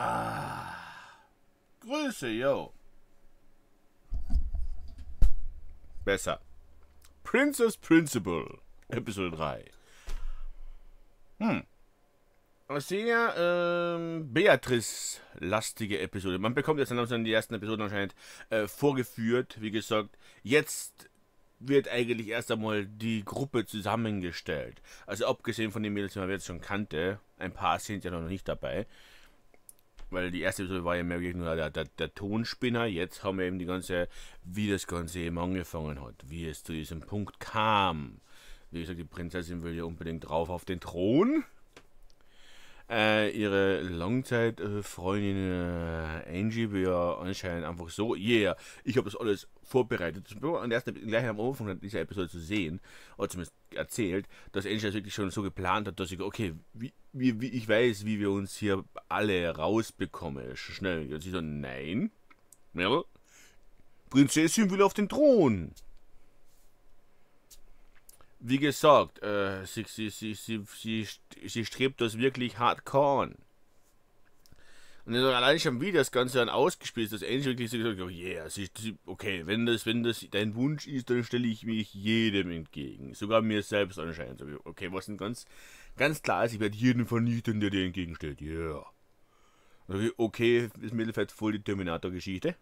Ah. Grüße, yo. Besser. Princess Principal, Episode 3. Hm. Sehr ähm, Beatrice-lastige Episode. Man bekommt jetzt langsam die ersten Episoden anscheinend äh, vorgeführt. Wie gesagt, jetzt wird eigentlich erst einmal die Gruppe zusammengestellt. Also abgesehen von den Mädels, die man jetzt schon kannte, ein paar sind ja noch nicht dabei weil die erste Episode war ja mehr wirklich nur der, der, der, Tonspinner. Jetzt haben wir eben die ganze, wie das Ganze eben angefangen hat, wie es zu diesem Punkt kam. Wie gesagt, die Prinzessin will ja unbedingt drauf auf den Thron. Äh, ihre Langzeitfreundin äh, Angie wäre anscheinend einfach so, yeah, ich habe das alles vorbereitet. Und erst gleich am Anfang dieser Episode zu sehen, oder zumindest erzählt, dass Angie das wirklich schon so geplant hat, dass ich, okay, wie, wie, wie, ich weiß, wie wir uns hier alle rausbekommen, schnell. Und sie so, nein, Meryl, Prinzessin will auf den Thron wie gesagt, äh, sie, sie, sie, sie, sie, sie strebt das wirklich hardcore an. Und dann allein schon wieder das Ganze dann ausgespielt, dass Angel wirklich so gesagt hat, oh yeah, sie, sie, okay, wenn das, wenn das dein Wunsch ist, dann stelle ich mich jedem entgegen. Sogar mir selbst anscheinend. Okay, was denn ganz, ganz klar ist, ich werde jeden vernichten, der dir entgegenstellt. Yeah. okay, ist Mittelfeld voll die Terminator-Geschichte.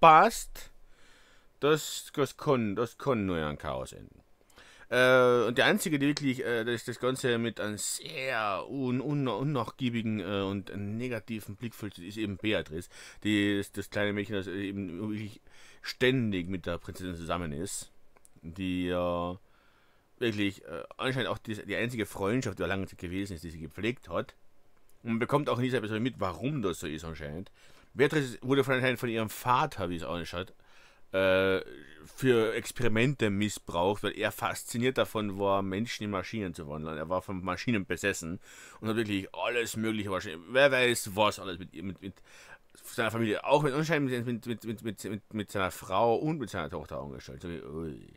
Passt. Das, das kann, das kann nur ein Chaos enden. Äh, und der einzige, der wirklich äh, das, das Ganze mit einem sehr un, un, unnachgiebigen äh, und negativen Blick füllt, ist eben Beatrice. Die, das, das kleine Mädchen, das eben wirklich ständig mit der Prinzessin zusammen ist. Die äh, wirklich anscheinend auch die, die einzige Freundschaft über lange Zeit gewesen ist, die sie gepflegt hat. Und man bekommt auch in dieser Episode mit, warum das so ist anscheinend. Beatrice wurde anscheinend von ihrem Vater, wie es ausschaut, äh, für Experimente missbraucht, weil er fasziniert davon war, Menschen in Maschinen zu wandeln. Er war von Maschinen besessen und hat wirklich alles Mögliche wahrscheinlich. Wer weiß, was alles mit, mit, mit seiner Familie, auch mit, mit, mit, mit, mit, mit, mit seiner Frau und mit seiner Tochter angestellt. So wie, ui.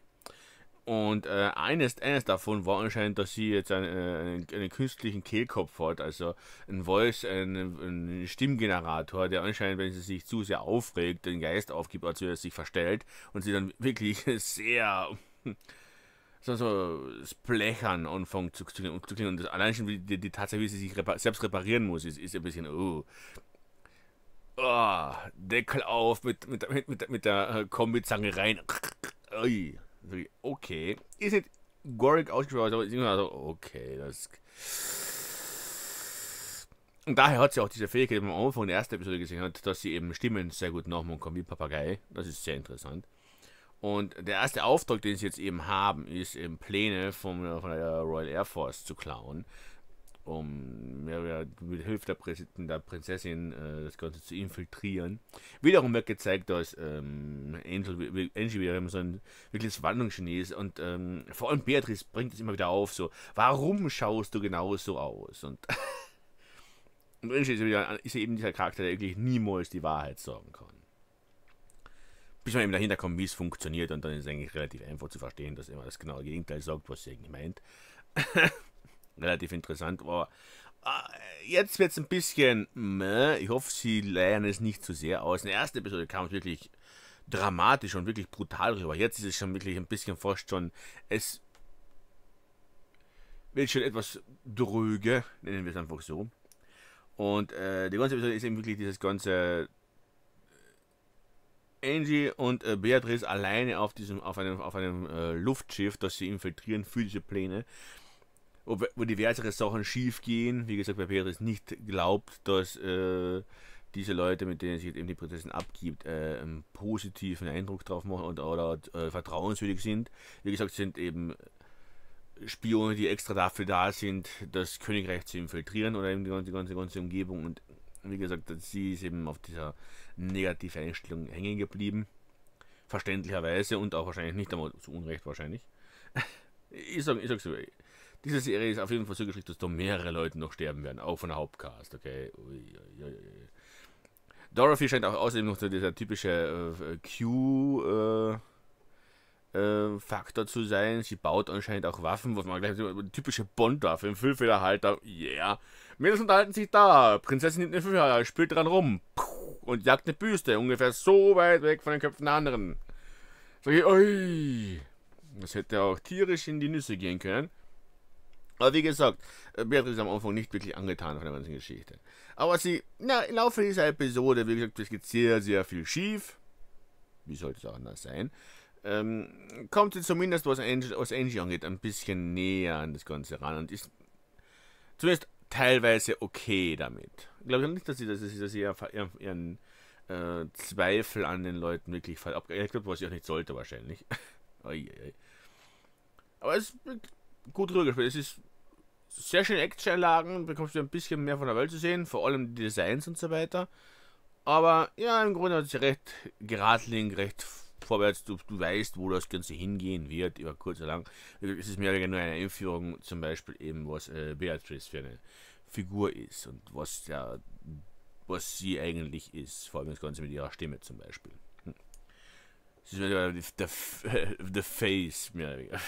Und äh, eines, eines davon war anscheinend, dass sie jetzt einen, einen, äh, einen künstlichen Kehlkopf hat, also ein Voice, einen, einen, Stimmgenerator, der anscheinend, wenn sie sich zu sehr aufregt, den Geist aufgibt, also er sich verstellt und sie dann wirklich sehr so, so splechern anfängt zu, zu, zu klingen. Und das, allein schon die, die Tatsache, wie sie sich repa selbst reparieren muss, ist, ist ein bisschen, oh. oh Deckel auf mit, mit, mit, mit, mit der äh, Kombizange rein. Ui okay. Ist nicht Gorik ausgesprochen, aber so, okay, das. Und daher hat sie auch diese Fähigkeit, die man am Anfang der ersten Episode gesehen hat, dass sie eben Stimmen sehr gut nachmachen kann, wie Papagei. Das ist sehr interessant. Und der erste Auftrag, den sie jetzt eben haben, ist eben Pläne vom, von der Royal Air Force zu klauen um ja, mit Hilfe der, Prinz der Prinzessin äh, das Ganze zu infiltrieren. Wiederum wird gezeigt, dass ähm, Angel, Angel wiederum so ein wirkliches Wandlungsgenie ist und ähm, vor allem Beatrice bringt es immer wieder auf, so, warum schaust du genau so aus? Und, und Angel ist, wieder, ist eben dieser Charakter, der wirklich niemals die Wahrheit sagen kann. Bis man eben dahinter kommt, wie es funktioniert und dann ist es eigentlich relativ einfach zu verstehen, dass immer das genaue Gegenteil sagt, was sie eigentlich meint. relativ interessant war. Ah, jetzt wird es ein bisschen, ich hoffe, sie leiern es nicht zu sehr aus. In der ersten Episode kam es wirklich dramatisch und wirklich brutal rüber. Jetzt ist es schon wirklich ein bisschen fast schon, es wird schon etwas dröge, nennen wir es einfach so. Und äh, die ganze Episode ist eben wirklich dieses ganze äh, Angie und äh, Beatrice alleine auf diesem, auf einem, auf einem äh, Luftschiff, das sie infiltrieren für diese Pläne ob, wo diversere Sachen schief gehen. Wie gesagt, weil Petrus nicht glaubt, dass äh, diese Leute, mit denen sich eben die Prinzessin abgibt, äh, einen positiven Eindruck drauf machen und, oder äh, vertrauenswürdig sind. Wie gesagt, sind eben Spione, die extra dafür da sind, das Königreich zu infiltrieren oder eben die ganze, ganze, ganze Umgebung. Und wie gesagt, sie ist eben auf dieser negativen Einstellung hängen geblieben. Verständlicherweise und auch wahrscheinlich nicht, einmal zu Unrecht wahrscheinlich. Ich sage ich sag diese Serie ist auf jeden Fall so gestrickt, dass da mehrere Leute noch sterben werden, auch von der Hauptcast, okay? Ui, ui, ui. Dorothy scheint auch außerdem noch so dieser typische äh, äh Q-Faktor äh, äh, zu sein. Sie baut anscheinend auch Waffen, was man gleich typische Bond-Waffe, ein Füllfederhalter, yeah. Mädels unterhalten sich da, Prinzessin nimmt eine Füllfederhalter, spielt dran rum Puh, und jagt eine Büste, ungefähr so weit weg von den Köpfen der anderen. Sag ich, oi, das hätte auch tierisch in die Nüsse gehen können. Aber wie gesagt, Beatrice äh, ist am Anfang nicht wirklich angetan von der ganzen Geschichte. Aber sie, na, im Laufe dieser Episode, wie gesagt, es geht sehr, sehr viel schief. Wie sollte es auch anders sein? Ähm, kommt sie zumindest, was Angie, was Angie angeht, ein bisschen näher an das Ganze ran und ist zumindest teilweise okay damit. Ich glaube nicht, dass sie, dass sie, dass sie ihren, ihren äh, Zweifel an den Leuten wirklich abgegeben Ich glaube, was sie auch nicht sollte, wahrscheinlich. Aber es ist gut rübergespielt. Es ist sehr schöne Action-Einlagen, bekommst du ein bisschen mehr von der Welt zu sehen, vor allem die Designs und so weiter. Aber ja, im Grunde hat sie recht geradlinig, recht vorwärts. Du, du weißt, wo das Ganze hingehen wird, über kurz oder lang. Es ist mehr oder weniger nur eine Einführung, zum Beispiel eben, was äh, Beatrice für eine Figur ist und was, ja, was sie eigentlich ist. Vor allem das Ganze mit ihrer Stimme zum Beispiel. Hm. Sie ist mehr oder weniger der Face mehr oder weniger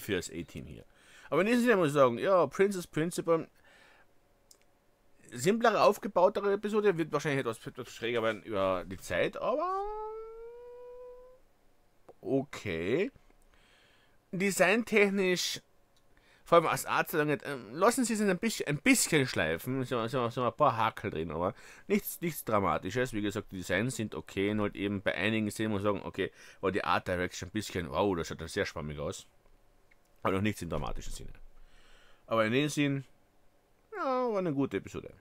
für das A-Team hier. Aber in diesem Sinne muss ich sagen, ja, Princess Principal, simplere, aufgebautere Episode, wird wahrscheinlich etwas, etwas schräger werden über die Zeit, aber okay. Designtechnisch, vor allem als Arzt, ähm, lassen Sie es ein bisschen, ein bisschen schleifen, es sind, sind, ein paar Hakel drin, aber nichts, nichts Dramatisches. Wie gesagt, die Designs sind okay und halt eben bei einigen Szenen muss man sagen, okay, war die Art Direction ein bisschen, wow, das schaut sehr spannend aus. Aber noch nichts im dramatischen Sinne. Aber in dem Sinn, ja, war eine gute Episode.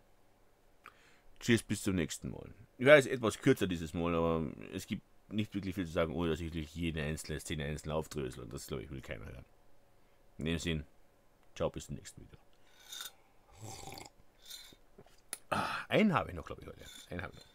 Tschüss, bis zum nächsten Mal. Ich weiß, etwas kürzer dieses Mal, aber es gibt nicht wirklich viel zu sagen, ohne dass ich wirklich jede einzelne Szene einzeln aufdrösel. Und das, glaube ich, will keiner hören. In dem Sinn, ciao, bis zum nächsten Video. Ah, einen habe ich noch, glaube ich, heute. Einen habe ich noch.